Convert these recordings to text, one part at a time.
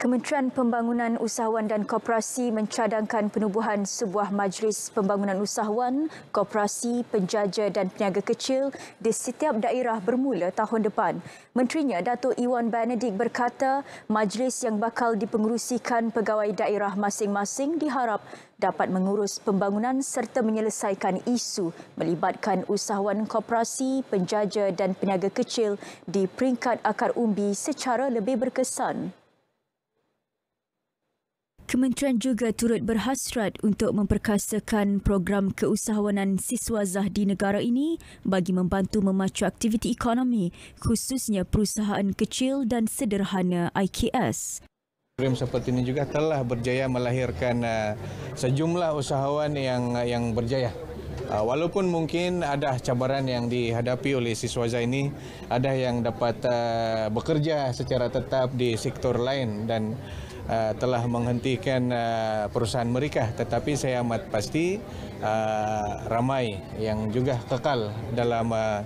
Kementerian Pembangunan Usahawan dan Koperasi mencadangkan penubuhan sebuah majlis pembangunan usahawan, koperasi, penjaja dan peniaga kecil di setiap daerah bermula tahun depan. Menterinya Datuk Iwan Benedict berkata, majlis yang bakal dipengerusikan pegawai daerah masing-masing diharap dapat mengurus pembangunan serta menyelesaikan isu melibatkan usahawan koperasi, penjaja dan peniaga kecil di peringkat akar umbi secara lebih berkesan. Kementerian juga turut berhasrat untuk memperkasakan program keusahawanan siswa Zah di negara ini bagi membantu memacu aktiviti ekonomi khususnya perusahaan kecil dan sederhana IKS. Program seperti ini juga telah berjaya melahirkan eh, sejumlah usahawan yang yang berjaya uh, walaupun mungkin ada cabaran yang dihadapi oleh siswa zai ini ada yang dapat uh, bekerja secara tetap di sektor lain dan Uh, telah menghentikan uh, perusahaan mereka tetapi saya amat pasti uh, ramai yang juga kekal dalam uh,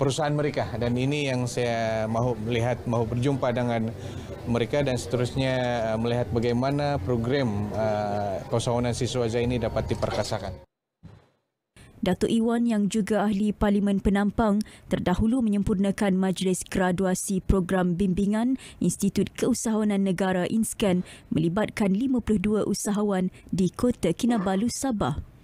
perusahaan mereka dan ini yang saya mahu melihat mahu berjumpa dengan mereka dan seterusnya melihat bagaimana program uh, kosongan siswa zai ini dapat diperkasakan Datuk Iwan yang juga ahli Parlimen Penampang terdahulu menyempurnakan majlis graduasi program bimbingan Institut Keusahawanan Negara INSCAN melibatkan 52 usahawan di Kota Kinabalu, Sabah.